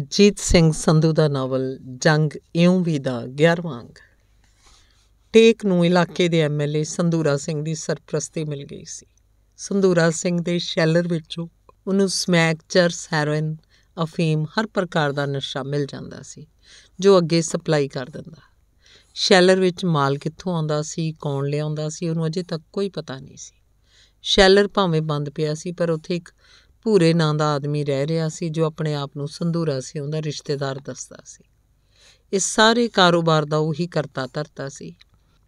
ਜੀਤ ਸਿੰਘ ਸੰਧੂ ਦਾ ਨਾਵਲ ਜੰਗ ਇਉਂ ਵੀ ਦਾ 11ਵਾਂ ਅੰਗ ਟੇਕ ਨੂੰ ਇਲਾਕੇ ਦੇ ਐਮਐਲਏ ਸੰਧੂਰਾ ਸਿੰਘ ਦੀ ਸਰਪ੍ਰਸਤੀ ਮਿਲ ਗਈ ਸੀ ਸੰਧੂਰਾ ਸਿੰਘ ਦੇ ਸ਼ੈਲਰ ਵਿੱਚੋਂ ਉਹਨੂੰ ਸਮੈਕ ਚਰਸ ਹੈਰੋਇਨ ਅਫੀਮ ਹਰ ਪ੍ਰਕਾਰ ਦਾ ਨਸ਼ਾ ਮਿਲ ਜਾਂਦਾ ਸੀ ਜੋ ਅੱਗੇ ਸਪਲਾਈ ਕਰ ਦਿੰਦਾ ਸ਼ੈਲਰ ਵਿੱਚ ਮਾਲ ਕਿੱਥੋਂ ਆਉਂਦਾ ਸੀ ਕੌਣ ਲਿਆਉਂਦਾ ਸੀ ਉਹਨੂੰ ਅਜੇ ਤੱਕ ਕੋਈ ਪਤਾ ਨਹੀਂ ਸੀ ਸ਼ੈਲਰ ਭਾਵੇਂ ਬੰਦ ਪਿਆ ਸੀ ਪਰ ਉੱਥੇ ਇੱਕ ਭੂਰੇ ਨਾਂ ਦਾ ਆਦਮੀ ਰਹਿ ਰਿਹਾ ਸੀ ਜੋ ਆਪਣੇ ਆਪ ਨੂੰ ਸੰਧੂਰਾ ਸੀ ਉਹਦਾ ਰਿਸ਼ਤੇਦਾਰ ਦੱਸਦਾ ਸੀ ਇਸ ਸਾਰੇ ਕਾਰੋਬਾਰ ਦਾ ਉਹੀ ਕਰਤਾ ਧਰਤਾ ਸੀ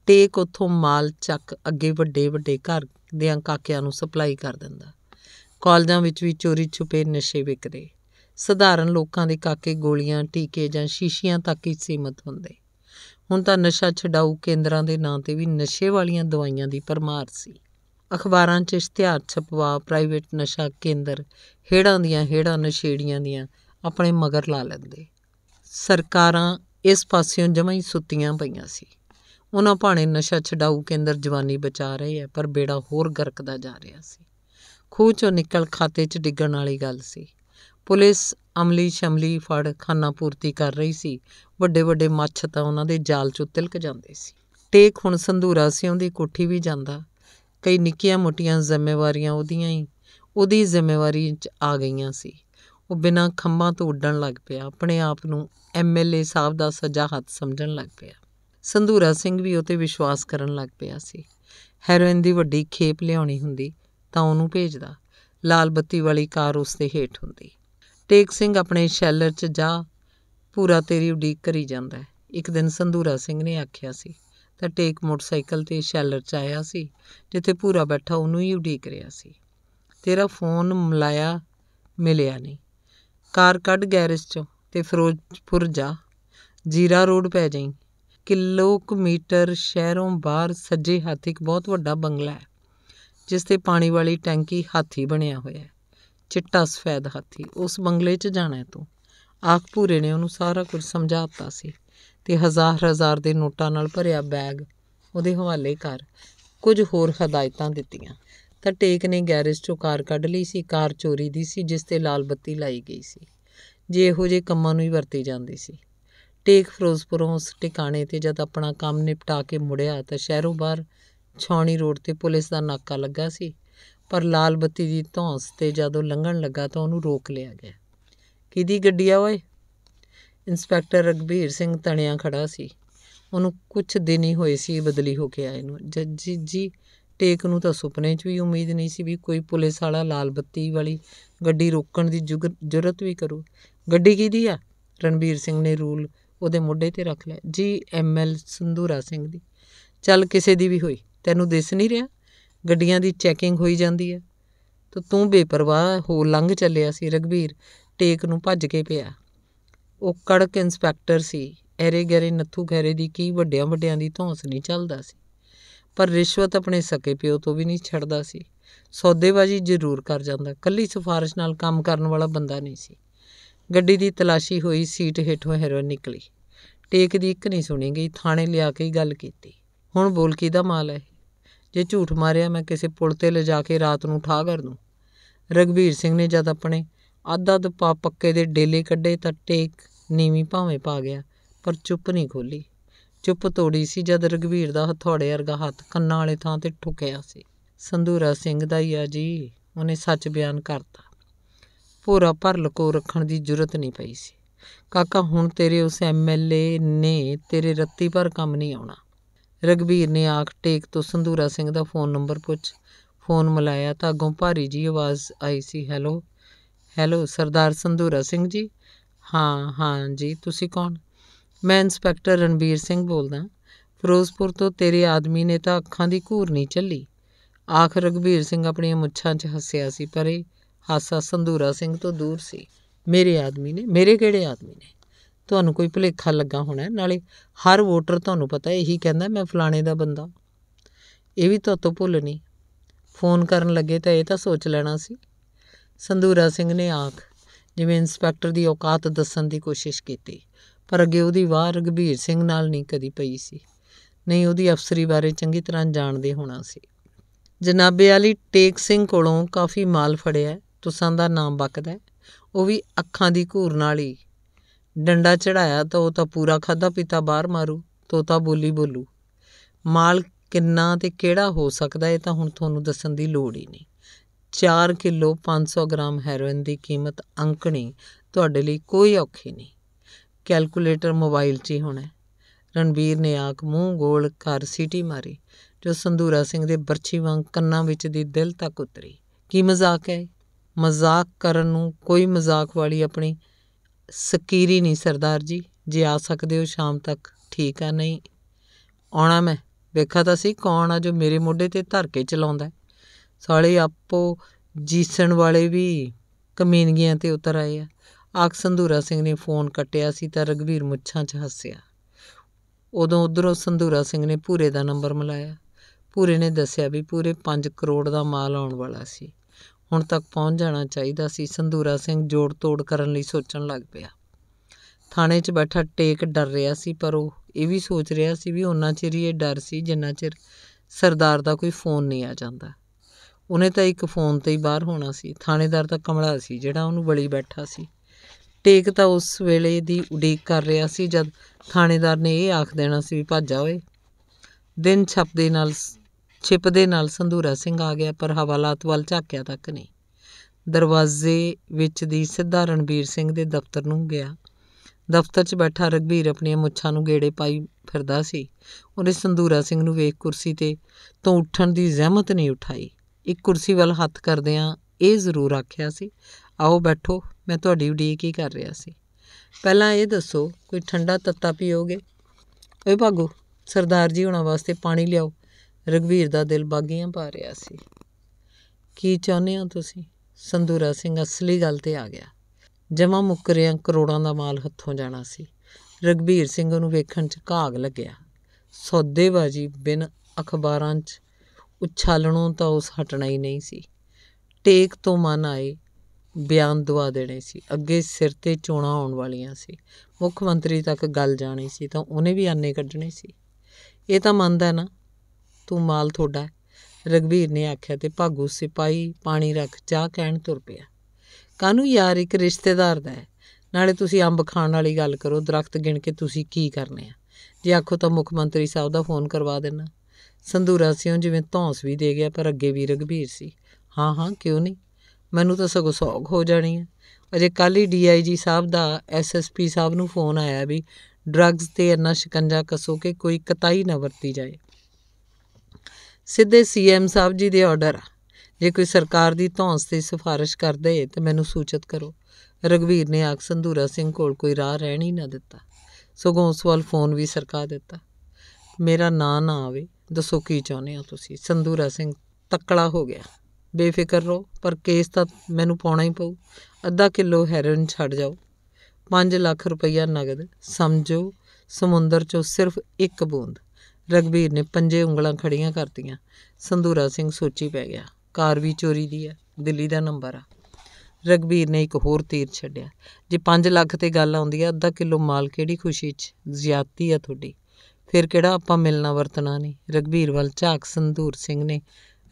ਟੇਕ ਉਥੋਂ ਮਾਲ ਚੱਕ ਅੱਗੇ ਵੱਡੇ ਵੱਡੇ ਘਰ ਦੇ ਕਾਕਿਆਂ ਨੂੰ ਸਪਲਾਈ ਕਰ ਦਿੰਦਾ ਕਾਲਜਾਂ ਵਿੱਚ ਵੀ ਚੋਰੀ ਛੁਪੇ ਨਸ਼ੇ ਵਿਕਦੇ ਸਧਾਰਨ ਲੋਕਾਂ ਦੇ ਕਾਕੇ ਗੋਲੀਆਂ ਟੀਕੇ ਜਾਂ ਸ਼ੀਸ਼ੀਆਂ ਤੱਕ ਹੀ ਸੀਮਤ ਹੁੰਦੇ ਹੁਣ ਤਾਂ ਨਸ਼ਾ ਛਡਾਊ ਕੇਂਦਰਾਂ ਦੇ ਨਾਂ ਤੇ ਵੀ ਨਸ਼ੇ ਵਾਲੀਆਂ ਦਵਾਈਆਂ ਦੀ ਪਰਮਾਰ ਸੀ ਅਖਬਾਰਾਂ 'ਚ ਇਸ਼ਤਿਹਾਰ ਛਪਵਾ ਪ੍ਰਾਈਵੇਟ ਨਸ਼ਾ ਕੇਂਦਰ ਹੇੜਾਂ ਦੀਆਂ ਹੇੜਾਂ ਨਸ਼ੇੜੀਆਂ ਦੀਆਂ ਆਪਣੇ ਮਗਰ ਲਾ ਲੈਂਦੇ ਸਰਕਾਰਾਂ ਇਸ ਪਾਸਿਓਂ ਜਮਾਂ ਹੀ ਸੁੱਤੀਆਂ ਪਈਆਂ ਸੀ ਉਹਨਾਂ ਭਾਣੇ ਨਸ਼ਾ ਛਡਾਊ ਕੇਂਦਰ ਜਵਾਨੀ ਬਚਾ ਰਹੇ ਐ ਪਰ ਬੇੜਾ ਹੋਰ ਗਰਕਦਾ ਜਾ ਰਿਹਾ ਸੀ ਖੂਹ ਚੋਂ ਨਿਕਲ ਖਾਤੇ 'ਚ ਡਿੱਗਣ ਵਾਲੀ ਗੱਲ ਸੀ ਪੁਲਿਸ ਅਮਲੀ ਸ਼ਮਲੀ ਫੜ ਖਾਨਾ ਪੂਰਤੀ ਕਰ ਰਹੀ ਸੀ ਵੱਡੇ ਵੱਡੇ ਮੱਛ ਤਾਂ ਉਹਨਾਂ ਦੇ ਜਾਲ 'ਚੋਂ ਤਿਲਕ ਜਾਂਦੇ ਸੀ ਟੇਕ ਹੁਣ ਸੰਧੂਰਾ ਸਿਉਂ ਦੀ ਕੋਠੀ ਵੀ ਜਾਂਦਾ ਕਈ ਨਿੱਕੀਆਂ-ਮੋਟੀਆਂ ਜ਼ਿੰਮੇਵਾਰੀਆਂ ਉਹਦੀਆਂ ਹੀ ਉਹਦੀ ਜ਼ਿੰਮੇਵਾਰੀ 'ਚ ਆ ਗਈਆਂ ਸੀ ਉਹ ਬਿਨਾਂ ਖੰਭਾਂ ਤੋਂ ਉੱਡਣ ਲੱਗ ਪਿਆ ਆਪਣੇ ਆਪ ਨੂੰ ਐਮਐਲਏ ਸਾਹਿਬ ਦਾ ਸਜਾ ਹੱਥ ਸਮਝਣ ਲੱਗ ਪਿਆ ਸੰਧੂਰਾ ਸਿੰਘ ਵੀ ਉਹਤੇ ਵਿਸ਼ਵਾਸ ਕਰਨ ਲੱਗ ਪਿਆ ਸੀ ਹੈਰੋਇਨ ਦੀ ਵੱਡੀ ਖੇਪ ਲਿਆਉਣੀ ਹੁੰਦੀ ਤਾਂ ਉਹਨੂੰ ਭੇਜਦਾ ਲਾਲ ਬੱਤੀ ਵਾਲੀ ਕਾਰ ਉਸ ਦੇ ਹੇਠ ਹੁੰਦੀ ਟੇਕ ਸਿੰਘ ਆਪਣੇ ਸ਼ੈਲਰ 'ਚ ਜਾ ਪੂਰਾ ਤੇਰੀ ਉਡੀਕ ਕਰੀ ਜਾਂਦਾ ਇੱਕ ਦਿਨ ਸੰਧੂਰਾ ਸਿੰਘ ਨੇ ਆਖਿਆ ਸੀ ਤਾਂ ਟੇਕ ਮੋਟਰਸਾਈਕਲ ਤੇ ਸ਼ੈਲਰ 'ਚ ਆਇਆ ਸੀ ਜਿੱਥੇ ਪੂਰਾ ਬੈਠਾ ਉਹਨੂੰ ਹੀ ਉਡੀਕ ਰਿਹਾ ਸੀ ਤੇਰਾ ਫੋਨ ਮਲਾਇਆ ਮਿਲਿਆ ਨਹੀਂ ਕਾਰ ਕੱਢ ਗੈਰੇਜ 'ਚੋਂ ਤੇ ਫਿਰੋਜ਼ਪੁਰ ਜਾ ਜੀਰਾ ਰੋਡ ਪੈ ਜਾਈ ਕਿਲੋ ਮੀਟਰ ਸ਼ਹਿਰੋਂ ਬਾਹਰ ਸੱਜੇ ਹੱਥ ਇੱਕ ਬਹੁਤ ਵੱਡਾ ਬੰਗਲਾ ਹੈ ਜਿਸ ਤੇ ਪਾਣੀ ਵਾਲੀ ਟੈਂਕੀ ਹਾਥੀ ਬਣਿਆ ਹੋਇਆ ਹੈ ਚਿੱਟਾ ਸਫੈਦ ਹਾਥੀ ਉਸ ਬੰਗਲੇ 'ਚ ਜਾਣਾ ਤੂੰ ਆਖ ਪੂਰੇ ਨੇ ਉਹਨੂੰ ਸਾਰਾ ਕੁਝ ਸਮਝਾਤਾ ਸੀ ਤੇ ਹਜ਼ਾਰ ਹਜ਼ਾਰ ਦੇ ਨੋਟਾਂ ਨਾਲ ਭਰਿਆ ਬੈਗ ਉਹਦੇ ਹਵਾਲੇ ਕਰ ਕੁਝ ਹੋਰ ਹਦਾਇਤਾਂ ਦਿੱਤੀਆਂ ਤਾਂ ਟੇਕ ਨੇ ਗੈਰੇਜ ਚੋਂ ਕਾਰ ਕੱਢ ਲਈ ਸੀ ਕਾਰ ਚੋਰੀ ਦੀ ਸੀ ਜਿਸ ਤੇ ਲਾਲ ਬੱਤੀ ਲਾਈ ਗਈ ਸੀ ਜੇ ਇਹੋ ਜੇ ਕੰਮਾਂ ਨੂੰ ਹੀ ਵਰਤੀ ਜਾਂਦੀ ਸੀ ਟੇਕ ਫਿਰੋਜ਼ਪੁਰੋਂ ਉਸ ਟਿਕਾਣੇ ਤੇ ਜਦ ਆਪਣਾ ਕੰਮ ਨਿਪਟਾ ਕੇ ਮੁੜਿਆ ਤਾਂ ਸ਼ਹਿਰੋਂ ਬਾਹਰ ਛਾਉਣੀ ਰੋਡ ਤੇ ਪੁਲਿਸ ਦਾ ਨਾਕਾ ਲੱਗਾ ਸੀ ਪਰ ਲਾਲ ਬੱਤੀ ਦੀ ਧੌਂਸ ਤੇ ਜਦੋਂ ਲੰਘਣ ਲੱਗਾ ਤਾਂ ਉਹਨੂੰ ਰੋਕ ਲਿਆ ਗਿਆ ਕਿਹਦੀ ਗੱਡੀ ਆ ਓਏ ਇੰਸਪੈਕਟਰ ਰਗਬੀਰ ਸਿੰਘ ਤਣਿਆ ਖੜਾ ਸੀ ਉਹਨੂੰ ਕੁਝ ਦਿਨ ਹੀ ਹੋਏ ਸੀ ਬਦਲੀ ਹੋ ਕੇ ਆਏ ਨੂੰ ਜੱਜੀ ਜੀ ਟੇਕ ਨੂੰ ਤਾਂ ਸੁਪਨੇ 'ਚ ਵੀ ਉਮੀਦ ਨਹੀਂ ਸੀ ਵੀ ਕੋਈ ਪੁਲਿਸ ਵਾਲਾ ਲਾਲ ਬੱਤੀ ਵਾਲੀ ਗੱਡੀ ਰੋਕਣ ਦੀ ਜੁਰਤ ਵੀ ਕਰੂ ਗੱਡੀ ਕਿਹਦੀ ਆ ਰਣਬੀਰ ਸਿੰਘ ਨੇ ਰੂਲ ਉਹਦੇ ਮੋਢੇ ਤੇ ਰੱਖ ਲਿਆ ਜੀ ਐਮਐਲ ਸੰਧੂਰਾ ਸਿੰਘ ਦੀ ਚੱਲ ਕਿਸੇ ਦੀ ਵੀ ਹੋਈ ਤੈਨੂੰ ਦਿਸ ਨਹੀਂ ਰਿਹਾ ਗੱਡੀਆਂ ਦੀ ਚੈਕਿੰਗ ਹੋਈ ਜਾਂਦੀ ਹੈ ਤੋ ਤੂੰ ਬੇਪਰਵਾਹ ਹੋ ਲੰਘ ਚੱਲਿਆ ਸੀ ਰਗਵੀਰ ਟੇਕ ਨੂੰ ਭੱਜ ਕੇ ਪਿਆ ਉਹ ਕੜਕ ਇਨਸਪੈਕਟਰ ਸੀ ਐਰੇ ਗਰੇ ਨੱਥੂ ਖੈਰੇ ਦੀ ਕੀ ਵੱਡਿਆਂ ਵੱਡਿਆਂ ਦੀ ਧੌਂਸ ਨਹੀਂ ਚੱਲਦਾ ਸੀ ਪਰ ਰਿਸ਼ਵਤ ਆਪਣੇ ਸਕੇ ਪਿਓ ਤੋਂ ਵੀ ਨਹੀਂ ਛੱਡਦਾ ਸੀ ਸੌਦੇਬਾਜ਼ੀ ਜ਼ਰੂਰ ਕਰ ਜਾਂਦਾ ਕੱਲੀ ਸਫਾਰਿਸ਼ ਨਾਲ ਕੰਮ ਕਰਨ ਵਾਲਾ ਬੰਦਾ ਨਹੀਂ ਸੀ ਗੱਡੀ ਦੀ ਤਲਾਸ਼ੀ ਹੋਈ ਸੀਟ ਹੇਠੋਂ ਹੈਰੋ ਨਿਕਲੀ ਟੇਕ ਦੀ ਇੱਕ ਨਹੀਂ ਸੁਣੀ ਗਈ ਥਾਣੇ ਲਿਆ ਕੇ ਹੀ ਗੱਲ ਕੀਤੀ ਹੁਣ ਬੋਲ ਕੀ ਦਾ ਮਾਲ ਹੈ ਜੇ ਝੂਠ ਮਾਰਿਆ ਮੈਂ ਕਿਸੇ ਪੁਲ ਤੇ ਲਿਜਾ ਕੇ ਰਾਤ ਨੂੰ ਠਾ ਕਰ ਦੂੰ ਰਗਵੀਰ ਸਿੰਘ ਨੇ ਜਦ ਆਪਣੇ ਅੱਧ ਅੱਧ ਪਾ ਪੱਕੇ ਦੇ ਡੇਲੇ ਕੱਢੇ ਤਾਂ ਟੇਕ ਨੀਵੀਂ ਭਾਵੇਂ ਪਾ ਗਿਆ ਪਰ ਚੁੱਪ ਨਹੀਂ ਖੋਲੀ ਚੁੱਪ ਤੋੜੀ ਸੀ ਜਦ ਰਗਵੀਰ ਦਾ ਹਥੌੜੇ ਵਰਗਾ ਹੱਥ ਕੰਨਾਂ ਵਾਲੇ ਥਾਂ ਤੇ ਠੁਕਿਆ ਸੀ ਸੰਧੂਰਾ ਸਿੰਘ ਦਾ ਹੀ ਆ ਜੀ ਉਹਨੇ ਸੱਚ ਬਿਆਨ ਕਰਤਾ ਪੂਰਾ ਭਰ ਲਕੋ ਰੱਖਣ ਦੀ ਜੁਰਤ ਨਹੀਂ ਪਈ ਸੀ ਕਾਕਾ ਹੁਣ ਤੇਰੇ ਉਸ ਐਮਐਲਏ ਨੇ ਤੇਰੇ ਰੱਤੀ ਭਰ ਕੰਮ ਨਹੀਂ ਆਉਣਾ ਰਗਵੀਰ ਨੇ ਆਖ ਟੇਕ ਤੋਂ ਸੰਧੂਰਾ ਸਿੰਘ ਦਾ ਫੋਨ ਨੰਬਰ ਪੁੱਛ ਫੋਨ ਮਲਾਇਆ ਤਾਂ ਅੱਗੋਂ ਭਾਰੀ ਜੀ ਆਵਾਜ਼ ਆਈ ਸੀ ਹੈਲੋ ਹੈਲੋ ਸਰਦਾਰ ਸੰਧੂਰਾ ਸਿੰਘ ਜੀ ਹਾਂ ਹਾਂ ਜੀ ਤੁਸੀਂ ਕੌਣ ਮੈਂ ਇੰਸਪੈਕਟਰ ਰਣਬੀਰ ਸਿੰਘ ਬੋਲਦਾ ਫਿਰੋਜ਼ਪੁਰ ਤੋਂ ਤੇਰੇ ਆਦਮੀ ਨੇ ਤਾਂ ਅੱਖਾਂ ਦੀ ਘੂਰ ਨਹੀਂ ਚੱਲੀ ਆਖਰ ਰਘਬੀਰ ਸਿੰਘ ਆਪਣੀਆਂ ਮੁੱਛਾਂ 'ਚ ਹੱਸਿਆ ਸੀ ਪਰ ਇਹ ਹਾਸਾ ਸੰਧੂਰਾ ਸਿੰਘ ਤੋਂ ਦੂਰ ਸੀ ਮੇਰੇ ਆਦਮੀ ਨੇ ਮੇਰੇ ਕਿਹੜੇ ਆਦਮੀ ਨੇ ਤੁਹਾਨੂੰ ਕੋਈ ਭੁਲੇਖਾ ਲੱਗਾ ਹੋਣਾ ਨਾਲੇ ਹਰ ਵੋਟਰ ਤੁਹਾਨੂੰ ਪਤਾ ਇਹੀ ਕਹਿੰਦਾ ਮੈਂ ਫਲਾਣੇ ਦਾ ਬੰਦਾ ਇਹ ਵੀ ਤੁਹਾਤੋਂ ਭੁੱਲ ਨਹੀਂ ਫੋਨ ਕਰਨ ਲੱਗੇ ਤਾਂ ਇਹ ਤਾਂ ਸੋਚ ਲੈਣਾ ਸੀ ਸੰਧੂਰਾ ਸਿੰਘ ਨੇ ਆਖ ਜਿਵੇਂ ਇੰਸਪੈਕਟਰ ਦੀ ਔਕਾਤ ਦੱਸਣ ਦੀ ਕੋਸ਼ਿਸ਼ ਕੀਤੀ ਪਰ ਅਗੇ ਉਹਦੀ ਵਾਹ ਰਗਵੀਰ ਸਿੰਘ ਨਾਲ ਨਹੀਂ ਕਦੀ ਪਈ ਸੀ ਨਹੀਂ ਉਹਦੀ ਅਫਸਰੀ ਬਾਰੇ ਚੰਗੀ ਤਰ੍ਹਾਂ ਜਾਣਦੇ ਹੋਣਾ ਸੀ ਜਨਾਬੇ ਵਾਲੀ ਟੇਕ ਸਿੰਘ ਕੋਲੋਂ ਕਾਫੀ ਮਾਲ ਫੜਿਆ ਤੁਸਾਂ ਦਾ ਨਾਮ ਬਕਦਾ ਉਹ ਵੀ ਅੱਖਾਂ ਦੀ ਘੂਰ ਨਾਲ ਹੀ ਡੰਡਾ ਚੜਾਇਆ ਤਾਂ ਉਹ ਤਾਂ ਪੂਰਾ ਖਾਦਾ ਪੀਤਾ ਬਾਹਰ ਮਾਰੂ ਤੋਤਾ ਬੋਲੀ ਬੋਲੂ ਮਾਲ ਕਿੰਨਾ ਤੇ ਕਿਹੜਾ ਹੋ ਸਕਦਾ ਇਹ ਤਾਂ ਹੁਣ ਤੁਹਾਨੂੰ ਦੱਸਣ ਦੀ ਲੋੜ ਹੀ ਨਹੀਂ 4 ਕਿਲੋ 500 ਗ੍ਰਾਮ ਹੈਰੋਇਨ ਦੀ ਕੀਮਤ ਅੰਕਣੀ ਤੁਹਾਡੇ ਲਈ ਕੋਈ ਔਖੀ ਨਹੀਂ ਕੈਲਕੂਲੇਟਰ ਮੋਬਾਈਲ 'ਚ ਹੀ ਹੋਣਾ ਰਣਬੀਰ ਨੇ ਆਖ ਮੂੰਹ ਗੋਲ ਕਰ ਸੀਟੀ ਮਾਰੀ ਜੋ ਸੰਧੂਰਾ ਸਿੰਘ ਦੇ ਬਰਛੀ ਵਾਂਗ ਕੰਨਾਂ ਵਿੱਚ ਦੀ ਦਿਲ ਤੱਕ ਉਤਰੀ ਕੀ ਮਜ਼ਾਕ ਹੈ ਮਜ਼ਾਕ ਕਰਨ ਨੂੰ ਕੋਈ ਮਜ਼ਾਕ ਵਾਲੀ ਆਪਣੀ ਸਕੀਰੀ ਨਹੀਂ ਸਰਦਾਰ ਜੀ ਜੇ ਆ ਸਕਦੇ ਹੋ ਸ਼ਾਮ ਤੱਕ ਠੀਕ ਆ ਨਹੀਂ ਆਉਣਾ ਮੈਂ ਵੇਖਾ ਤਾਂ ਸੀ ਕੌਣ ਆ ਜੋ ਮੇਰੇ ਮੋਢੇ ਤੇ ਧਰ ਕੇ ਚਲਾਉਂਦਾ ਸਾਲੇ ਆਪੋ ਜੀਸਣ ਵਾਲੇ ਵੀ ਕਮੀਨਗੀਆਂ ਤੇ ਉਤਰ ਆਏ ਆ ਆਖ ਸੰਧੂਰਾ ਸਿੰਘ ਨੇ ਫੋਨ ਕੱਟਿਆ ਸੀ ਤਾਂ ਰਗਵੀਰ ਮੁੱਛਾਂ 'ਚ ਹੱਸਿਆ ਉਦੋਂ ਉਧਰੋਂ ਸੰਧੂਰਾ ਸਿੰਘ ਨੇ ਪੂਰੇ ਦਾ ਨੰਬਰ ਮਲਾਇਆ ਪੂਰੇ ਨੇ ਦੱਸਿਆ ਵੀ ਪੂਰੇ 5 ਕਰੋੜ ਦਾ ਮਾਲ ਆਉਣ ਵਾਲਾ ਸੀ ਹੁਣ ਤੱਕ ਪਹੁੰਚ ਜਾਣਾ ਚਾਹੀਦਾ ਸੀ ਸੰਧੂਰਾ ਸਿੰਘ ਜੋੜ ਤੋੜ ਕਰਨ ਲਈ ਸੋਚਣ ਲੱਗ ਪਿਆ ਥਾਣੇ 'ਚ ਬੈਠਾ ਟੇਕ ਡਰ ਰਿਹਾ ਸੀ ਪਰ ਉਹ ਇਹ ਵੀ ਸੋਚ ਰਿਹਾ ਸੀ ਵੀ ਉਹਨਾਂ ਚਿਰ ਹੀ ਇਹ ਡਰ ਸੀ ਜਿੰਨਾ ਚਿਰ ਸਰਦਾਰ ਦਾ ਕੋਈ ਫੋਨ ਨਹੀਂ ਆ ਜਾਂਦਾ ਉਹਨੇ ਤਾਂ ਇੱਕ ਫੋਨ ਤੇ ਹੀ ਬਾਹਰ ਹੋਣਾ ਸੀ ਥਾਣੇਦਾਰ ਤਾਂ ਕਮਲਾ ਸੀ ਜਿਹੜਾ ਉਹਨੂੰ ਬਲੀ ਬੈਠਾ ਸੀ ਟੇਕ ਤਾਂ ਉਸ ਵੇਲੇ ਦੀ ਉਡੀਕ ਕਰ ਰਿਹਾ ਸੀ ਜਦ ਥਾਣੇਦਾਰ ਨੇ ਇਹ ਆਖ ਦੇਣਾ ਸੀ ਵੀ ਭੱਜਾ ਓਏ ਦਿਨ ਛਪਦੇ ਨਾਲ ਛਿਪਦੇ ਨਾਲ ਸੰਧੂਰਾ ਸਿੰਘ ਆ ਗਿਆ ਪਰ ਹਵਾਲਾਤ ਵੱਲ ਝਾਕਿਆ ਤੱਕ ਨਹੀਂ ਦਰਵਾਜ਼ੇ ਵਿੱਚ ਦੀ ਸਿੱਧਾ ਰਣਬੀਰ ਸਿੰਘ ਦੇ ਦਫ਼ਤਰ ਨੂੰ ਗਿਆ ਦਫ਼ਤਰ 'ਚ ਬੈਠਾ ਰਗਵੀਰ ਆਪਣੀਆਂ ਮੁੱਛਾਂ ਨੂੰ ਗੇੜੇ ਪਾਈ ਫਿਰਦਾ ਸੀ ਉਹਨੇ ਸੰਧੂਰਾ ਸਿੰਘ ਨੂੰ ਵੇਖ ਕੁਰਸੀ ਤੇ ਤੋਂ ਉੱਠਣ ਦੀ ਜ਼ਹਿਮਤ ਨਹੀਂ ਉਠਾਈ ਇੱਕ ਕੁਰਸੀ ਵੱਲ ਹੱਥ ਕਰਦੇ ਆ ਇਹ ਜ਼ਰੂਰ ਆਖਿਆ ਸੀ ਆਓ ਬੈਠੋ ਮੈਂ ਤੁਹਾਡੀ ਉਡੀਕ ਹੀ ਕਰ ਰਿਹਾ ਸੀ ਪਹਿਲਾਂ ਇਹ ਦੱਸੋ ਕੋਈ ਠੰਡਾ ਤੱਤਾ ਪੀਓਗੇ ਓਏ ਭਾਗੋ ਸਰਦਾਰ ਜੀ ਹੁਣਾਂ ਵਾਸਤੇ ਪਾਣੀ ਲਿਆਓ ਰਗਵੀਰ ਦਾ ਦਿਲ ਬਾਗੀਆਂ ਪਾ ਰਿਹਾ ਸੀ ਕੀ ਚਾਹੁੰਦੇ ਹੋ ਤੁਸੀਂ ਸੰਧੂਰਾ ਸਿੰਘ ਅਸਲੀ ਗੱਲ ਤੇ ਆ ਗਿਆ ਜਮਾ ਮੁੱਕਰਿਆਂ ਕਰੋੜਾਂ ਦਾ ਮਾਲ ਹੱਥੋਂ ਜਾਣਾ ਸੀ ਰਗਵੀਰ ਸਿੰਘ ਨੂੰ ਵੇਖਣ 'ਚ ਘਾਗ ਲੱਗਿਆ ਸੌਦੇਬਾਜ਼ੀ ਬਿਨ ਅਖਬਾਰਾਂ 'ਚ ਉਛਾਲਣੋਂ ਤਾਂ ਉਸ ਹਟਣਾ ਹੀ ਨਹੀਂ ਸੀ ਟੇਕ ਤੋਂ ਮਨ ਆਏ ਬਿਆਨ ਦਵਾ ਦੇਣੇ ਸੀ ਅੱਗੇ ਸਿਰ ਤੇ ਚੋਣਾ ਆਉਣ ਵਾਲੀਆਂ ਸੀ ਮੁੱਖ ਮੰਤਰੀ ਤੱਕ ਗੱਲ ਜਾਣੀ ਸੀ ਤਾਂ ਉਹਨੇ ਵੀ ਆਨੇ ਕੱਢਣੇ ਸੀ ਇਹ ਤਾਂ ਮੰਨਦਾ ਨਾ ਤੂੰ ਮਾਲ ਥੋੜਾ ਰਗਵੀਰ ਨੇ ਆਖਿਆ ਤੇ ਭਾਗੂ ਸਿਪਾਈ ਪਾਣੀ ਰੱਖ ਚਾਹ ਕਹਿਣ ਤੁਰ ਪਿਆ ਕਾਨੂੰ ਯਾਰ ਇੱਕ ਰਿਸ਼ਤੇਦਾਰ ਦਾ ਹੈ ਨਾਲੇ ਤੁਸੀਂ ਅੰਬ ਖਾਣ ਵਾਲੀ ਗੱਲ ਕਰੋ ਦਰਖਤ ਗਿਣ ਕੇ ਤੁਸੀਂ ਕੀ ਕਰਨੇ ਆ ਜੇ ਆਖੋ ਤਾਂ ਮੁੱਖ ਮੰਤਰੀ ਸਾਹਿਬ ਦਾ ਫੋਨ ਕਰਵਾ ਦੇਣਾ ਸੰਧੂਰਾ ਸਿਉਂ ਜਿਵੇਂ ਧੌਂਸ ਵੀ ਦੇ ਗਿਆ ਪਰ ਅੱਗੇ ਵੀ ਰਗਵੀਰ ਸੀ ਹਾਂ ਹਾਂ ਕਿਉਂ ਨਹੀਂ ਮੈਨੂੰ ਤਾਂ ਸਗੋਂ ਸੌਗ ਹੋ ਜਾਣੀ ਹੈ ਅਜੇ ਕੱਲ ਹੀ ਡੀਆਈਜੀ ਸਾਹਿਬ ਦਾ ਐਸਐਸਪੀ ਸਾਹਿਬ ਨੂੰ ਫੋਨ ਆਇਆ ਵੀ ਡਰੱਗਸ ਤੇ ਇੰਨਾ ਸ਼ਿਕੰਜਾ ਕਸੋ ਕਿ ਕੋਈ ਕਤਾਈ ਨਾ ਵਰਤੀ ਜਾਏ ਸਿੱਧੇ ਸੀਐਮ ਸਾਹਿਬ ਜੀ ਦੇ ਆਰਡਰ ਜੇ ਕੋਈ ਸਰਕਾਰ ਦੀ ਧੌਂਸ ਤੇ ਸਿਫਾਰਿਸ਼ ਕਰਦੇ ਤੇ ਮੈਨੂੰ ਸੂਚਿਤ ਕਰੋ ਰਗਵੀਰ ਨੇ ਆਖ ਸੰਧੂਰਾ ਸਿੰਘ ਕੋਲ ਕੋਈ ਰਾਹ ਰਹਿਣ ਹੀ ਨਾ ਦਿੱਤਾ ਸਗੋਂ ਉਸ ਵੱਲ ਫੋਨ ਵੀ ਸਰਕਾ ਦਿੱਤਾ ਮੇਰਾ ਨਾਂ ਨਾ ਆਵੇ ਦੱਸੋ ਕੀ ਚਾਹੁੰਦੇ ਹੋ ਤੁਸੀਂ ਸੰਧੂਰਾ ਸਿੰਘ ਤੱਕੜਾ ਹੋ ਗਿਆ ਬੇਫਿਕਰ ਰਹੋ ਪਰ ਕੇਸ ਤਾਂ ਮੈਨੂੰ ਪਾਉਣਾ ਹੀ ਪਊ ਅੱਧਾ ਕਿਲੋ ਹੈਰਨ ਛੱਡ ਜਾਓ 5 ਲੱਖ ਰੁਪਈਆ ਨਗਦ ਸਮਝੋ ਸਮੁੰਦਰ 'ਚੋਂ ਸਿਰਫ ਇੱਕ ਬੂੰਦ ਰਗਵੀਰ ਨੇ ਪੰਜੇ ਉਂਗਲਾਂ ਖੜੀਆਂ ਕਰਤੀਆਂ ਸੰਧੂਰਾ ਸਿੰਘ ਸੋਚੀ ਪੈ ਗਿਆ ਕਾਰ ਵੀ ਚੋਰੀ ਦੀ ਹੈ ਦਿੱਲੀ ਦਾ ਨੰਬਰ ਆ ਰਗਵੀਰ ਨੇ ਇੱਕ ਹੋਰ ਤੀਰ ਛੱਡਿਆ ਜੇ 5 ਲੱਖ ਤੇ ਗੱਲ ਆਉਂਦੀ ਆ ਅੱਧਾ ਕਿਲੋ ਮਾਲ ਕਿਹੜੀ ਖੁਸ਼ੀ 'ਚ ਜ਼ਿਆਦਤੀ ਆ ਤੁਹਾਡੀ ਫਿਰ ਕਿਹੜਾ ਆਪਾਂ ਮਿਲਣਾ ਵਰਤਣਾ ਨਹੀਂ ਰਗਵੀਰ ਵੱਲ ਝਾਕ ਸੰਧੂਰ ਸਿੰਘ ਨੇ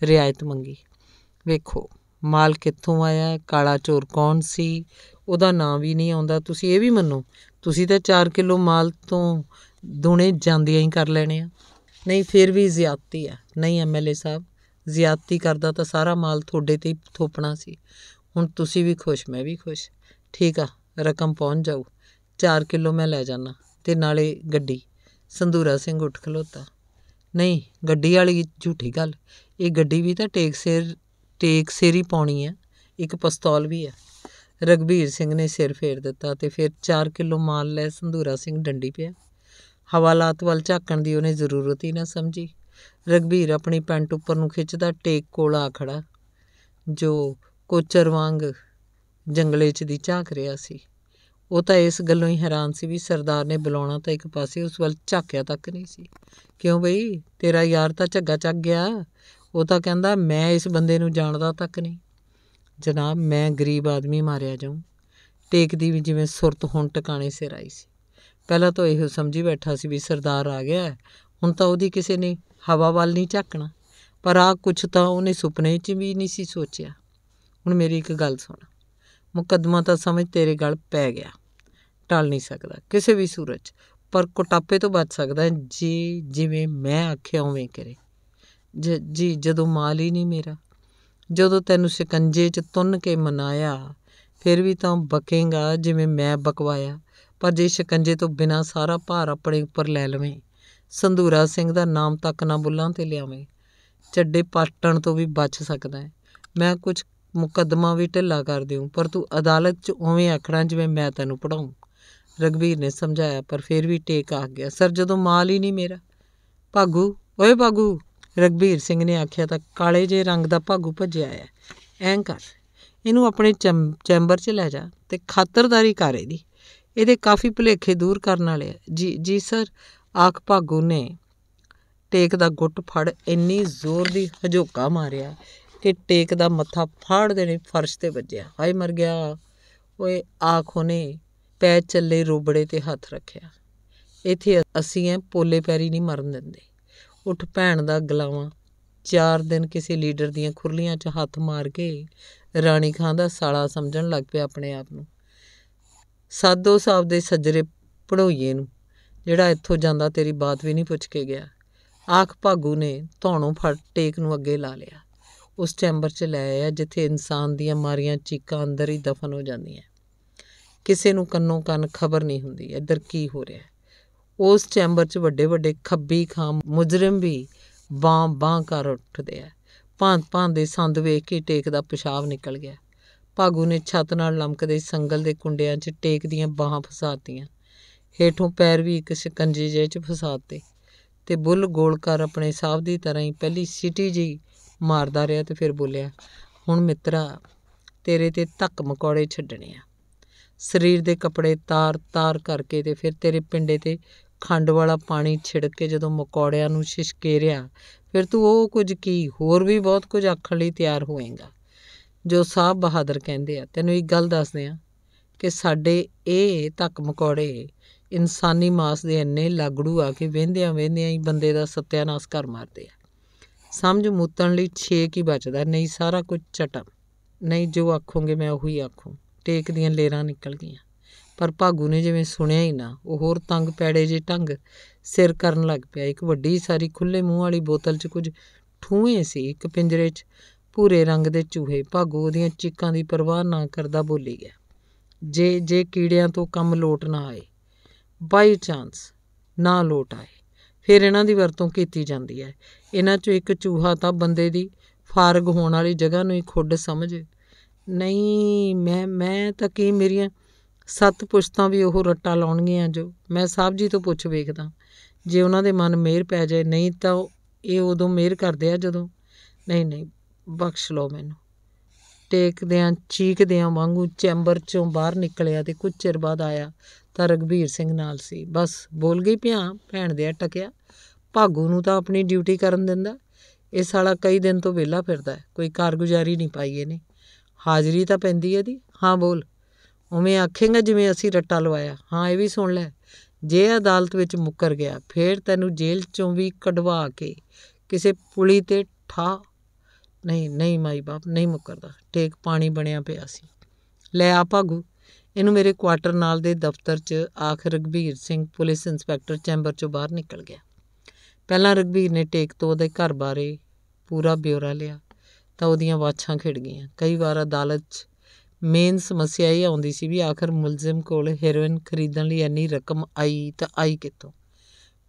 ਰਿਆਇਤ ਮੰਗੀ ਵੇਖੋ ਮਾਲ ਕਿੱਥੋਂ ਆਇਆ ਕਾਲਾ ਚੋਰ ਕੌਣ ਸੀ ਉਹਦਾ ਨਾਮ ਵੀ ਨਹੀਂ ਆਉਂਦਾ ਤੁਸੀਂ ਇਹ ਵੀ ਮੰਨੋ ਤੁਸੀਂ ਤਾਂ 4 ਕਿਲੋ ਮਾਲ ਤੋਂ ਦੋਨੇ ਜਾਂਦੀਆਂ ਹੀ ਕਰ ਲੈਣੇ ਆ ਨਹੀਂ ਫਿਰ ਵੀ ਜ਼ਿਆਦਤੀ ਆ ਨਹੀਂ ਐਮਐਲਏ ਸਾਹਿਬ ਜ਼ਿਆਦਤੀ ਕਰਦਾ ਤਾਂ ਸਾਰਾ ਮਾਲ ਤੁਹਾਡੇ ਤੇ ਥੋਪਣਾ ਸੀ ਹੁਣ ਤੁਸੀਂ ਵੀ ਖੁਸ਼ ਮੈਂ ਵੀ ਖੁਸ਼ ਠੀਕ ਆ ਰਕਮ ਪਹੁੰਚ ਜਾਊ 4 ਕਿਲੋ ਮੈਂ ਲੈ ਜਾਣਾ ਤੇ ਨਾਲੇ ਗੱਡੀ ਸੰਧੂਰਾ ਸਿੰਘ ਉੱਠ ਖਲੋਤਾ ਨਹੀਂ ਗੱਡੀ ਵਾਲੀ ਝੂਠੀ ਗੱਲ ਇਹ ਗੱਡੀ ਵੀ ਤਾਂ ਟੇਕ ਸਿਰ ਟੇਕ ਸੇਰੀ ਪਾਉਣੀ ਹੈ ਇੱਕ ਪਿਸਤੌਲ ਵੀ ਹੈ ਰਗਵੀਰ ਸਿੰਘ ਨੇ ਸਿਰ ਫੇਰ ਦਿੱਤਾ ਤੇ ਫਿਰ 4 ਕਿਲੋ ਮਾਲ ਲੈ ਸੰਧੂਰਾ ਸਿੰਘ ਡੰਡੀ ਪਿਆ ਹਵਾਲਾਤ ਵੱਲ ਝਾਕਣ ਦੀ ਉਹਨੇ ਜ਼ਰੂਰਤ ਹੀ ਨਾ ਸਮਝੀ ਰਗਵੀਰ ਆਪਣੀ ਪੈਂਟ ਉੱਪਰ ਨੂੰ ਖਿੱਚਦਾ ਟੇਕ ਕੋਲ ਆ ਖੜਾ ਜੋ ਕੋਚਰ ਵਾਂਗ ਜੰਗਲੇ 'ਚ ਦੀ ਝਾਕ ਰਿਹਾ ਸੀ ਉਹ ਤਾਂ ਇਸ ਗੱਲੋਂ ਹੀ ਹੈਰਾਨ ਸੀ ਵੀ ਸਰਦਾਰ ਨੇ ਬੁਲਾਉਣਾ ਤਾਂ ਇੱਕ ਪਾਸੇ ਉਸ ਵੱਲ ਝਾਕਿਆ ਤੱਕ ਨਹੀਂ ਸੀ ਕਿਉਂ ਬਈ ਤੇਰਾ ਯਾਰ ਤਾਂ ਝੱਗਾ ਚੱਗ ਗਿਆ ਉਹ ਤਾਂ ਕਹਿੰਦਾ ਮੈਂ ਇਸ ਬੰਦੇ ਨੂੰ ਜਾਣਦਾ ਤੱਕ ਨਹੀਂ ਜਨਾਬ ਮੈਂ ਗਰੀਬ ਆਦਮੀ ਮਾਰਿਆ ਜਾਉਂ ਟੇਕਦੀ ਵੀ ਜਿਵੇਂ ਸੁਰਤ ਹੁਣ ਟਿਕਾਣੇ ਸਿਰ ਆਈ ਸੀ ਪਹਿਲਾਂ ਤਾਂ ਇਹੋ ਸਮਝੀ ਬੈਠਾ ਸੀ ਵੀ ਸਰਦਾਰ ਆ ਗਿਆ ਹੁਣ ਤਾਂ ਉਹਦੀ ਕਿਸੇ ਨੇ ਹਵਾ ਵੱਲ ਨਹੀਂ ਝਾਕਣਾ ਪਰ ਆ ਕੁਛ ਤਾਂ ਉਹਨੇ ਸੁਪਨੇ 'ਚ ਵੀ ਨਹੀਂ ਸੀ ਸੋਚਿਆ ਹੁਣ ਮੇਰੀ ਇੱਕ ਗੱਲ ਸੁਣ ਮੁਕੱਦਮਾ ਤਾਂ ਸਮਝ ਤੇਰੇ ਗਲ ਪੈ ਗਿਆ ਟਲ ਨਹੀਂ ਸਕਦਾ ਕਿਸੇ ਵੀ ਸੂਰਤ ਪਰ ਕੋਟਾਪੇ ਤੋਂ ਬਚ ਸਕਦਾ ਜੀ ਜਿਵੇਂ ਮੈਂ ਆਖਿਆ ਉਵੇਂ ਕਰੇ ਜੀ ਜਦੋਂ ਮਾਲ ਹੀ ਨਹੀਂ ਮੇਰਾ ਜਦੋਂ ਤੈਨੂੰ ਸਿਕੰਜੇ 'ਚ ਤੁੰਨ ਕੇ ਮਨਾਇਆ ਫਿਰ ਵੀ ਤਾਂ ਬਕੇਗਾ ਜਿਵੇਂ ਮੈਂ ਬਕਵਾਇਆ ਪਰ ਜੇ ਸ਼ਿਕੰਜੇ ਤੋਂ ਬਿਨਾ ਸਾਰਾ ਭਾਰ ਆਪਣੇ ਉੱਪਰ ਲੈ ਲਵੇਂ ਸੰਧੂਰਾ ਸਿੰਘ ਦਾ ਨਾਮ ਤੱਕ ਨਾ ਬੁੱਲਾਂ ਤੇ ਲਿਆਵੇਂ ਛੱਡੇ ਪਾਟਣ ਤੋਂ ਵੀ ਬਚ ਸਕਦਾ ਹੈ ਮੈਂ ਕੁਝ ਮੁਕੱਦਮਾ ਵੀ ਢਿੱਲਾ ਕਰ ਦਿਉ ਪਰ ਤੂੰ ਅਦਾਲਤ 'ਚ ਉਵੇਂ ਆਖਣਾ ਜਿਵੇਂ ਮੈਂ ਤੈਨੂੰ ਪੜਾਉਂ ਰਗਵੀਰ ਨੇ ਸਮਝਾਇਆ ਪਰ ਫਿਰ ਵੀ ਟੇਕ ਆ ਗਿਆ ਸਰ ਜਦੋਂ ਮਾਲ ਹੀ ਨਹੀਂ ਮੇਰਾ ਭਾਗੂ ਓਏ ਭਾਗੂ ਰਗਵੀਰ ਸਿੰਘ ਨੇ ਆਖਿਆ ਤਾਂ ਕਾਲੇ ਜੇ ਰੰਗ ਦਾ ਭਾਗੂ ਭੱਜਿਆ ਆ ਐਂ ਕਰ ਇਹਨੂੰ ਆਪਣੇ ਚੈਂਬਰ 'ਚ ਲੈ ਜਾ ਤੇ ਖਾਤਰਦਾਰੀ ਕਰ ਇਹਦੀ ਇਹਦੇ ਕਾਫੀ ਭੁਲੇਖੇ ਦੂਰ ਕਰਨ ਵਾਲੇ ਆ ਜੀ ਜੀ ਸਰ ਆਖ ਭਾਗੂ ਨੇ ਟੇਕ ਦਾ ਗੁੱਟ ਫੜ ਇੰਨੀ ਜ਼ੋਰ ਦੀ ਹਜੋਕਾ ਮਾਰਿਆ ਕਿ ਟੇਕ ਦਾ ਮੱਥਾ ਫਾੜ ਨੇ ਫਰਸ਼ ਤੇ ਵੱਜਿਆ ਹਾਏ ਮਰ ਗਿਆ ਓਏ ਆਖੋ ਨੇ ਪੈ ਚੱਲੇ ਰੋਬੜੇ ਤੇ ਹੱਥ ਰੱਖਿਆ ਇਥੇ ਅਸੀਂ ਐ ਪੋਲੇ ਪੈਰੀ ਨਹੀਂ ਮਰਨ ਦਿੰਦੇ ਉੱਠ ਭੈਣ ਦਾ ਗਲਾਵਾ ਚਾਰ ਦਿਨ ਕਿਸੇ ਲੀਡਰ ਦੀਆਂ ਖੁਰਲੀਆਂ 'ਚ ਹੱਥ ਮਾਰ ਕੇ ਰਾਣੀ ਖਾਂ ਦਾ ਸਾਲਾ ਸਮਝਣ ਲੱਗ ਪਿਆ ਆਪਣੇ ਆਪ ਨੂੰ ਸਾਦੋ ਸਾਹਿਬ ਦੇ ਸੱਜਰੇ ਪੜੋਈਏ ਨੂੰ ਜਿਹੜਾ ਇੱਥੋਂ ਜਾਂਦਾ ਤੇਰੀ ਬਾਤ ਵੀ ਨਹੀਂ ਪੁੱਛ ਕੇ ਗਿਆ ਆਖ ਭਾਗੂ ਨੇ ਧੌਣੋਂ ਫੜ ਟੇਕ ਨੂੰ ਅੱਗੇ ਲਾ ਲਿਆ ਉਸ ਚੈਂਬਰ 'ਚ ਲੈ ਆਇਆ ਜਿੱਥੇ ਇਨਸਾਨ ਦੀਆਂ ਮਾਰੀਆਂ ਚੀਕਾਂ ਅੰਦਰ ਹੀ ਦਫਨ ਹੋ ਜਾਂਦੀਆਂ ਕਿਸੇ ਨੂੰ ਕੰਨੋਂ ਕੰਨ ਖਬਰ ਨਹੀਂ ਹੁੰਦੀ ਇੱਧਰ ਕੀ ਹੋ ਰਿਹਾ ਉਸ ਚੈਂਬਰ 'ਚ ਵੱਡੇ ਵੱਡੇ ਖੱਬੀ ਖਾਮ ਮੁਜਰਮ ਵੀ ਬਾਂ ਬਾਂ ਕਰ ਉੱਠਦੇ ਆ ਭਾਂ ਭਾਂ ਦੇ ਸੰਦ ਵੇਖ ਕੇ ਟੇਕ ਦਾ ਪਿਸ਼ਾਬ ਨਿਕਲ ਗਿਆ ਭਾਗੂ ਨੇ ਛੱਤ ਨਾਲ ਲਮਕਦੇ ਸੰਗਲ ਦੇ ਕੁੰਡਿਆਂ 'ਚ ਟੇਕ ਦੀਆਂ ਬਾਹਾਂ ਫਸਾਤੀਆਂ ਹੇਠੋਂ ਪੈਰ ਵੀ ਇੱਕ ਸ਼ਿਕੰਜੇ ਜਿਹੇ 'ਚ ਫਸਾਤੇ ਤੇ ਬੁੱਲ ਗੋਲ ਕਰ ਆਪਣੇ ਸਾਹਬ ਦੀ ਤਰ੍ਹਾਂ ਹੀ ਪਹਿਲੀ ਸਿਟੀ ਜੀ ਮਾਰਦਾ ਰਿਹਾ ਤੇ ਫਿਰ ਬੋਲਿਆ ਹੁਣ ਮਿੱਤਰਾ ਤੇਰੇ ਤੇ ਧੱਕ ਮਕੌੜੇ ਛੱਡਣੇ ਆ ਸਰੀਰ ਦੇ ਕੱਪੜੇ ਤਾਰ-ਤਾਰ ਕਰਕੇ ਤੇ ਫਿਰ ਤੇਰੇ ਪਿੰਡੇ ਤੇ ਖੰਡ ਵਾਲਾ ਪਾਣੀ ਛਿੜਕ ਕੇ ਜਦੋਂ ਮਕੌੜਿਆਂ ਨੂੰ ਰਿਆ ਫਿਰ ਤੂੰ ਉਹ ਕੁਝ ਕੀ ਹੋਰ ਵੀ ਬਹੁਤ ਕੁਝ ਆਖਣ ਲਈ ਤਿਆਰ ਹੋਏਗਾ ਜੋ ਸਾਹਿਬ ਬਹਾਦਰ ਕਹਿੰਦੇ ਆ ਤੈਨੂੰ ਇੱਕ ਗੱਲ ਦੱਸਦੇ ਆ ਕਿ ਸਾਡੇ ਇਹ ਧੱਕ ਮਕੌੜੇ ਇਨਸਾਨੀ ਮਾਸ ਦੇ ਐਨੇ ਲਾਗੜੂ ਆ ਕੇ ਵਹਿੰਦਿਆਂ ਵਹਿੰਦਿਆਂ ਹੀ ਬੰਦੇ ਦਾ ਸਤਿਆਨਾਸ਼ ਕਰ ਮਾਰਦੇ ਆ ਸਮਝ ਮੁੱਤਣ ਲਈ 6 ਕੀ ਬਚਦਾ ਨਹੀਂ ਸਾਰਾ ਕੁਝ ਚਟਮ ਨਹੀਂ ਜੋ ਆਖੋਗੇ ਮੈਂ ਉਹੀ ਆਖੂ ਟੇਕ ਦੀਆਂ ਲੇਰਾਂ ਨਿਕਲ ਗਈਆਂ ਪਰ ਭਾਗੂ ਨੇ ਜਿਵੇਂ ਸੁਣਿਆ ਹੀ ਨਾ ਉਹ ਹੋਰ ਤੰਗ ਪੈੜੇ ਜੇ ਢੰਗ ਸਿਰ ਕਰਨ ਲੱਗ ਪਿਆ ਇੱਕ ਵੱਡੀ ਸਾਰੀ ਖੁੱਲੇ ਮੂੰਹ ਵਾਲੀ ਬੋਤਲ 'ਚ ਕੁਝ ਠੂਏ ਸੀ ਇੱਕ ਪਿੰਜਰੇ 'ਚ ਪੂਰੇ ਰੰਗ ਦੇ ਚੂਹੇ ਭਾਗੂ ਉਹਦੀਆਂ ਚੀਕਾਂ ਦੀ ਪਰਵਾਹ ਨਾ ਕਰਦਾ ਬੋਲੀ ਗਿਆ ਜੇ ਜੇ ਕੀੜਿਆਂ ਤੋਂ ਕੰਮ ਲੋਟ ਨਾ ਆਏ ਬਾਈ ਚਾਂਸ ਨਾ ਲੋਟ ਆਏ ਫਿਰ ਇਹਨਾਂ ਦੀ ਵਰਤੋਂ ਕੀਤੀ ਜਾਂਦੀ ਹੈ ਇਹਨਾਂ 'ਚੋਂ ਇੱਕ ਚੂਹਾ ਤਾਂ ਬੰਦੇ ਦੀ ਫਾਰਗ ਹੋਣ ਵਾਲੀ ਜਗ੍ਹਾ ਨੂੰ ਹੀ ਖੁੱਡ ਸਮਝੇ ਨਹੀਂ ਮੈਂ ਮੈਂ ਤਾਂ ਕੀ ਮੇਰੀਆਂ ਸੱਤ ਪੁਸ਼ਤਾਂ ਵੀ ਉਹ ਰੱਟਾ ਲਾਉਣਗੀਆਂ ਜੋ ਮੈਂ ਸਾਹਿਬ ਜੀ ਤੋਂ ਪੁੱਛ ਵੇਖਦਾ ਜੇ ਉਹਨਾਂ ਦੇ ਮਨ ਮੇਰ ਪੈ ਜਾਏ ਨਹੀਂ ਤਾਂ ਇਹ ਉਦੋਂ ਮੇਰ ਕਰਦੇ ਆ ਜਦੋਂ ਨਹੀਂ ਨਹੀਂ ਬਖਸ਼ ਲਓ ਮੈਨੂੰ ਟੇਕਦਿਆਂ ਚੀਕਦਿਆਂ ਵਾਂਗੂ ਚੈਂਬਰ ਚੋਂ ਬਾਹਰ ਨਿਕਲਿਆ ਤੇ ਕੁਝ ਚਿਰ ਬਾਅਦ ਆਇਆ ਤਾਂ ਰਗਵੀਰ ਸਿੰਘ ਨਾਲ ਸੀ ਬਸ ਬੋਲ ਗਈ ਭਿਆ ਭੈਣ ਦੇ ਟਕਿਆ ਭਾਗੂ ਨੂੰ ਤਾਂ ਆਪਣੀ ਡਿਊਟੀ ਕਰਨ ਦਿੰਦਾ ਇਹ ਸਾਲਾ ਕਈ ਦਿਨ ਤੋਂ ਵਿਹਲਾ ਫਿਰਦਾ ਕੋਈ ਕਾਰਗੁਜ਼ਾਰੀ ਨਹੀਂ ਪਾਈ ਇਹਨੇ ਹਾਜ਼ਰੀ ਤਾਂ ਪੈਂਦੀ ਇਹਦੀ ਹਾਂ ਬੋਲ ਉਵੇਂ ਆਖੇਗਾ ਜਿਵੇਂ ਅਸੀਂ ਰੱਟਾ ਲਵਾਇਆ ਹਾਂ ਇਹ ਵੀ ਸੁਣ ਲੈ ਜੇ ਅਦਾਲਤ ਵਿੱਚ ਮੁੱਕਰ ਗਿਆ ਫੇਰ ਤੈਨੂੰ ਜੇਲ੍ਹ ਚੋਂ ਵੀ ਕਢਵਾ ਕੇ ਕਿਸੇ ਪੁਲੀ ਤੇ ਠਾ ਨਹੀਂ ਨਹੀਂ ਮਾਈ ਬਾਪ ਨਹੀਂ ਮੁੱਕਰਦਾ ਟੇਕ ਪਾਣੀ ਬਣਿਆ ਪਿਆ ਸੀ ਲੈ ਆ ਭਾਗੂ ਇਹਨੂੰ ਮੇਰੇ ਕੁਆਟਰ ਨਾਲ ਦੇ ਦਫ਼ਤਰ 'ਚ ਆਖਰ ਰਗਵੀਰ ਸਿੰਘ ਪੁਲਿਸ ਇੰਸਪੈਕਟਰ ਚੈਂਬਰ 'ਚੋਂ ਬਾਹਰ ਨਿਕਲ ਗਿਆ ਪਹਿਲਾਂ ਰਗਵੀਰ ਨੇ ਟੇਕ ਤੋਂ ਉਹਦੇ ਘਰ ਬਾਰੇ ਪੂਰਾ ਬਿਉਰਾ ਲਿਆ ਤਾਂ ਉਹਦੀਆਂ ਵਾਛਾਂ ਖਿੜ ਗਈਆਂ ਕਈ ਵਾਰ ਅਦਾਲਤ 'ਚ ਮੇਨ ਸਮੱਸਿਆ ਇਹ ਆਉਂਦੀ ਸੀ ਵੀ ਆਖਰ ਮੁਲਜ਼ਮ ਕੋਲ ਹੈਰੋਇਨ ਖਰੀਦਣ ਲਈ ਇੰਨੀ ਰਕਮ ਆਈ ਤਾਂ ਆਈ ਕਿੱਥੋਂ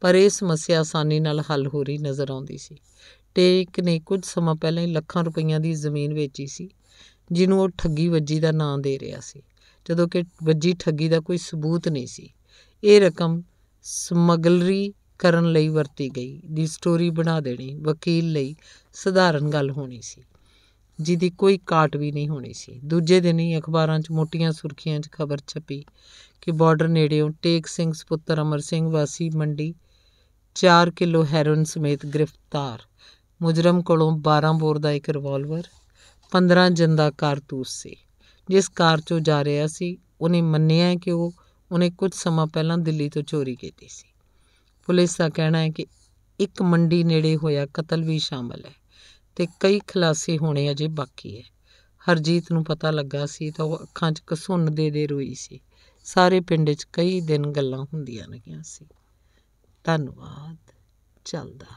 ਪਰ ਇਹ ਸਮੱਸਿਆ ਆਸਾਨੀ ਨਾਲ ਹੱਲ ਹੋ ਰਹੀ ਨਜ਼ਰ ਆਉਂਦੀ ਸੀ ਟੇਕ ਨੇ ਕੁਝ ਸਮਾਂ ਪਹਿਲਾਂ ਹੀ ਲੱਖਾਂ ਰੁਪਈਆਂ ਦੀ ਜ਼ਮੀਨ ਵੇਚੀ ਸੀ ਜਿਹਨੂੰ ਉਹ ਠੱਗੀ ਵੱਜੀ ਦਾ ਨਾਂ ਦੇ ਰਿਹਾ ਸੀ ਜਦੋਂ ਕਿ ਵੱਜੀ ਠੱਗੀ ਦਾ ਕੋਈ ਸਬੂਤ ਨਹੀਂ ਸੀ ਇਹ ਰਕਮ ਸਮਗਲਰੀ ਕਰਨ ਲਈ ਵਰਤੀ ਗਈ ਦੀ ਸਟੋਰੀ ਬਣਾ ਦੇਣੀ ਵਕੀਲ ਲਈ ਸਧਾਰਨ ਗੱਲ ਹੋਣੀ ਸੀ ਜਿਹਦੀ ਕੋਈ ਕਾਟ ਵੀ ਨਹੀਂ ਹੋਣੀ ਸੀ ਦੂਜੇ ਦਿਨ ਹੀ ਅਖਬਾਰਾਂ 'ਚ ਮੋਟੀਆਂ ਸੁਰਖੀਆਂ 'ਚ ਖਬਰ ਛਪੀ ਕਿ ਬਾਰਡਰ ਨੇੜਿਓਂ ਟੇਕ ਸਿੰਘ ਸੁਪੁੱਤਰ ਅਮਰ ਸਿੰਘ ਵਾਸੀ ਮੰਡੀ 4 ਕਿਲੋ ਹੈਰੋਇਨ ਸਮੇਤ ਗ੍ਰਿਫਤਾਰ ਮੁਜਰਮ ਕੋਲੋਂ 12 ਬੋਰ ਦਾ ਇੱਕ ਰਿਵਾਲਵਰ 15 ਜਿੰਦਾ ਕਾਰਤੂਸ ਸੀ ਜਿਸ ਕਾਰ 'ਚੋਂ ਜਾ ਰਿਹਾ ਸੀ ਉਹਨੇ ਮੰਨਿਆ ਕਿ ਉਹ ਉਹਨੇ ਕੁਝ ਸਮਾਂ ਪਹਿਲਾਂ ਦਿੱਲੀ ਤੋਂ ਚੋਰੀ ਕੀਤੀ ਸੀ ਪੁਲਿਸ ਦਾ ਕਹਿਣਾ ਹੈ ਕਿ ਇੱਕ ਮੰਡੀ ਨੇੜੇ ਹੋਇਆ ਕਤਲ ਵੀ ਸ਼ਾਮਲ ਹੈ ਤੇ ਕਈ ਖਲਾਸੇ ਹੋਣੇ ਅਜੇ ਬਾਕੀ ਹੈ ਹਰਜੀਤ ਨੂੰ ਪਤਾ ਲੱਗਾ ਸੀ ਤਾਂ ਉਹ ਅੱਖਾਂ 'ਚ ਕਸੁੰਨ ਦੇ ਦੇ ਰੋਈ ਸੀ ਸਾਰੇ ਪਿੰਡ 'ਚ ਕਈ ਦਿਨ ਗੱਲਾਂ ਹੁੰਦੀਆਂ ਰਹੀਆਂ ਸੀ ਧੰਨਵਾਦ ਚੱਲਦਾ